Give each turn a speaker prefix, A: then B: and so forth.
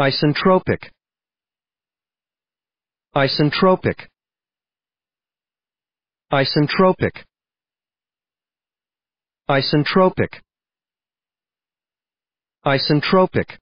A: Isentropic Isentropic Isentropic Isentropic Isentropic